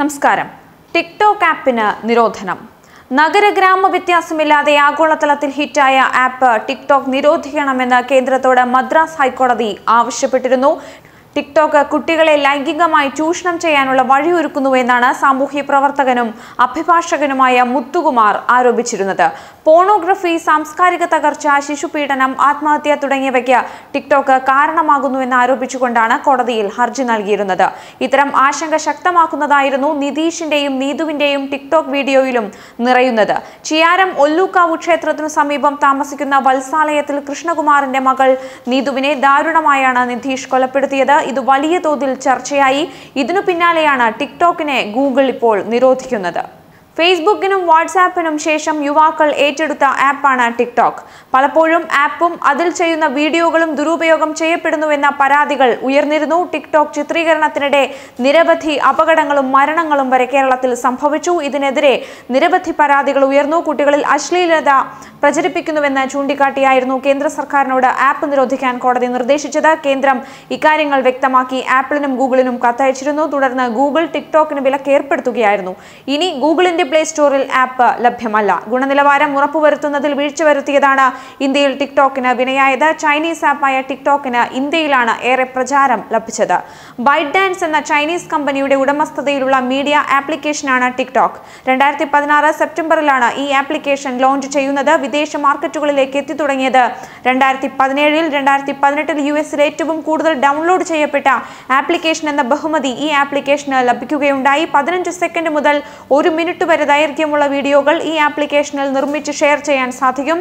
നമസ്കാരം ടിക്ടോക്ക് ആപ്പിന് നിരോധനം നഗര ഗ്രാമ വ്യത്യാസമില്ലാതെ ആഗോളതലത്തിൽ ഹിറ്റായ ആപ്പ് ടിക്ടോക്ക് നിരോധിക്കണമെന്ന് കേന്ദ്രത്തോട് മദ്രാസ് ഹൈക്കോടതി ആവശ്യപ്പെട്ടിരുന്നു ടിക്ടോക്ക് കുട്ടികളെ ലൈംഗികമായി ചൂഷണം ചെയ്യാനുള്ള വഴിയൊരുക്കുന്നുവെന്നാണ് സാമൂഹ്യ പ്രവർത്തകനും അഭിഭാഷകനുമായ മുത്തുകുമാർ ആരോപിച്ചിരുന്നത് പോണോഗ്രഫി സാംസ്കാരിക തകർച്ച ശിശുപീഡനം ആത്മഹത്യ തുടങ്ങിയവയ്ക്ക് ടിക്ടോക്ക് കാരണമാകുന്നുവെന്ന് ആരോപിച്ചുകൊണ്ടാണ് കോടതിയിൽ ഹർജി നൽകിയിരുന്നത് ഇത്തരം ആശങ്ക ശക്തമാക്കുന്നതായിരുന്നു നിതീഷിന്റെയും നീതുവിന്റെയും ടിക്ടോക്ക് വീഡിയോയിലും നിറയുന്നത് ചിയാരം ഒല്ലൂക്കാവ് ക്ഷേത്രത്തിനു സമീപം താമസിക്കുന്ന വത്സാലയത്തിൽ കൃഷ്ണകുമാറിന്റെ മകൾ നീതുവിനെ ദാരുണമായാണ് നിതീഷ് കൊലപ്പെടുത്തിയത് ഇത് വലിയ തോതിൽ ചർച്ചയായി ഇതിനു പിന്നാലെയാണ് ടിക്ടോക്കിനെ ഗൂഗിൾ ഇപ്പോൾ നിരോധിക്കുന്നത് ഫേസ്ബുക്കിനും വാട്സാപ്പിനും ശേഷം യുവാക്കൾ ഏറ്റെടുത്ത ആപ്പാണ് ടിക്ടോക്ക് പലപ്പോഴും ആപ്പും അതിൽ ചെയ്യുന്ന വീഡിയോകളും ദുരുപയോഗം ചെയ്യപ്പെടുന്നുവെന്ന പരാതികൾ ഉയർന്നിരുന്നു ടിക്ടോക്ക് ചിത്രീകരണത്തിനിടെ നിരവധി അപകടങ്ങളും മരണങ്ങളും വരെ കേരളത്തിൽ സംഭവിച്ചു ഇതിനെതിരെ നിരവധി പരാതികൾ ഉയർന്നു കുട്ടികളിൽ അശ്ലീലത പ്രചരിപ്പിക്കുന്നുവെന്ന് ചൂണ്ടിക്കാട്ടിയായിരുന്നു കേന്ദ്ര സർക്കാരിനോട് ആപ്പ് നിരോധിക്കാൻ കോടതി നിർദ്ദേശിച്ചത് കേന്ദ്രം ഇക്കാര്യങ്ങൾ വ്യക്തമാക്കി ആപ്പിളിനും ഗൂഗിളിനും കത്തയച്ചിരുന്നു തുടർന്ന് ഗൂഗിൾ ടിക്ടോക്കിന് വിലക്കേർപ്പെടുത്തുകയായിരുന്നു ഇനി ഗൂഗിളിന്റെ പ്ലേ സ്റ്റോറിൽ ആപ്പ് ലഭ്യമല്ല ഗുണനിലവാരം ഉറപ്പുവരുത്തുന്നതിൽ വീഴ്ച വരുത്തിയതാണ് ഇന്ത്യയിൽ ടിക്ടോക്കിന് വിനയായത് ചൈനീസ് ആപ്പായ ടിക്ടോക്കിന് ഇന്ത്യയിലാണ് ഏറെ പ്രചാരം ലഭിച്ചത് ബൈറ്റ് ഡാൻസ് എന്ന ചൈനീസ് കമ്പനിയുടെ ഉടമസ്ഥതയിലുള്ള മീഡിയ ആപ്ലിക്കേഷനാണ് ടിക്ടോക്ക് രണ്ടായിരത്തി പതിനാറ് സെപ്റ്റംബറിലാണ് ഈ ആപ്ലിക്കേഷൻ ലോഞ്ച് ചെയ്യുന്നത് വിദേശ മാർക്കറ്റുകളിലേക്ക് എത്തിത്തുടങ്ങിയത് രണ്ടായിരത്തി പതിനേഴിൽ രണ്ടായിരത്തി പതിനെട്ടിൽ യു എസിൽ ഏറ്റവും കൂടുതൽ ഡൗൺലോഡ് ചെയ്യപ്പെട്ട ആപ്ലിക്കേഷൻ എന്ന ബഹുമതി ഈ ആപ്ലിക്കേഷന് ലഭിക്കുകയുണ്ടായി പതിനഞ്ച് സെക്കൻഡ് മുതൽ ഒരു മിനിറ്റ് വരെ ദൈർഘ്യമുള്ള വീഡിയോകൾ ഈ ആപ്ലിക്കേഷനിൽ നിർമ്മിച്ച് ഷെയർ ചെയ്യാൻ സാധിക്കും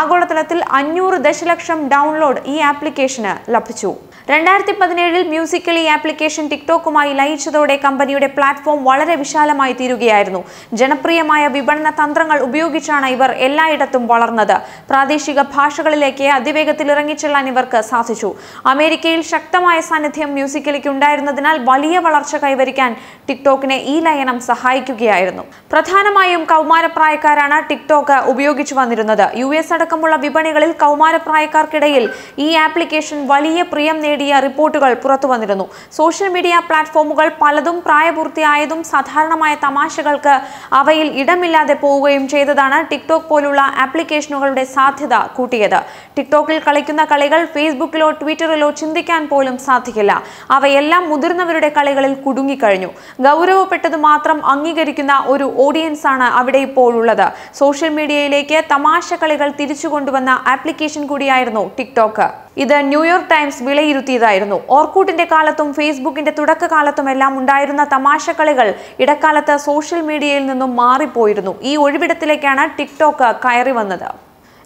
ആഗോളതലത്തിൽ അഞ്ഞൂറ് ദശലക്ഷം ഡൗൺലോഡ് ഈ ആപ്ലിക്കേഷന് ലഭിച്ചു രണ്ടായിരത്തി പതിനേഴിൽ മ്യൂസിക്കലി ആപ്ലിക്കേഷൻ ടിക്ടോക്കുമായി ലയിച്ചതോടെ കമ്പനിയുടെ പ്ലാറ്റ്ഫോം വളരെ വിശാലമായി തീരുകയായിരുന്നു ജനപ്രിയമായ വിപണന തന്ത്രങ്ങൾ ഉപയോഗിച്ചാണ് ഇവർ എല്ലായിടത്തും വളർന്നത് പ്രാദേശിക ഭാഷകളിലേക്ക് അതിവേഗത്തിൽ ഇറങ്ങിച്ചെല്ലാൻ ഇവർക്ക് സാധിച്ചു അമേരിക്കയിൽ ശക്തമായ സാന്നിധ്യം മ്യൂസിക്കലിക്ക് ഉണ്ടായിരുന്നതിനാൽ വലിയ വളർച്ച കൈവരിക്കാൻ ടിക്ടോക്കിനെ ഈ ലയനം സഹായിക്കുകയായിരുന്നു പ്രധാനമായും കൗമാരപ്രായക്കാരാണ് ടിക്ടോക്ക് ഉപയോഗിച്ചു വന്നിരുന്നത് യു എസ് അടക്കമുള്ള വിപണികളിൽ കൗമാരപ്രായക്കാർക്കിടയിൽ ഈ ആപ്ലിക്കേഷൻ വലിയ പ്രിയം നേടിയ റിപ്പോർട്ടുകൾ പുറത്തു വന്നിരുന്നു സോഷ്യൽ മീഡിയ പ്ലാറ്റ്ഫോമുകൾ പലതും പ്രായപൂർത്തിയായതും സാധാരണമായ തമാശകൾക്ക് അവയിൽ ഇടമില്ലാതെ പോവുകയും ചെയ്തതാണ് ടിക്ടോക്ക് പോലുള്ള ആപ്ലിക്കേഷനുകളുടെ സാധ്യത കൂട്ടിയത് ടിക്ടോക്കിൽ കളിക്കുന്ന കളികൾ ഫേസ്ബുക്കിലോ ട്വിറ്ററിലോ ചിന്തിക്കാൻ പോലും സാധിക്കില്ല അവയെല്ലാം മുതിർന്നവരുടെ കളികളിൽ കുടുങ്ങിക്കഴിഞ്ഞു ഗൗരവപ്പെട്ടത് മാത്രം അംഗീകരിക്കുന്ന ഒരു ഓഡിയൻസാണ് അവിടെ ഇപ്പോഴുള്ളത് സോഷ്യൽ മീഡിയയിലേക്ക് തമാശ കളികൾ തിരിച്ചു കൊണ്ടുവന്ന ആപ്ലിക്കേഷൻ കൂടിയായിരുന്നു ടിക്ടോക്ക് ഇത് ന്യൂയോർക്ക് ടൈംസ് വിലയിരുത്തിയതായിരുന്നു ഓർക്കൂട്ടിന്റെ കാലത്തും ഫേസ്ബുക്കിന്റെ തുടക്കകാലത്തുമെല്ലാം ഉണ്ടായിരുന്ന തമാശക്കളികൾ ഇടക്കാലത്ത് സോഷ്യൽ മീഡിയയിൽ നിന്നും മാറിപ്പോയിരുന്നു ഈ ഒഴിവിടത്തിലേക്കാണ് ടിക്ടോക്ക് കയറി വന്നത്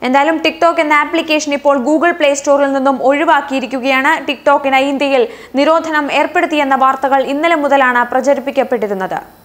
എന്തായാലും ടിക്ടോക്ക് എന്ന ആപ്ലിക്കേഷൻ ഇപ്പോൾ ഗൂഗിൾ പ്ലേ സ്റ്റോറിൽ നിന്നും ഒഴിവാക്കിയിരിക്കുകയാണ് ടിക്ടോക്കിന് ഇന്ത്യയിൽ നിരോധനം ഏർപ്പെടുത്തിയെന്ന വാർത്തകൾ ഇന്നലെ മുതലാണ് പ്രചരിപ്പിക്കപ്പെട്ടിരുന്നത്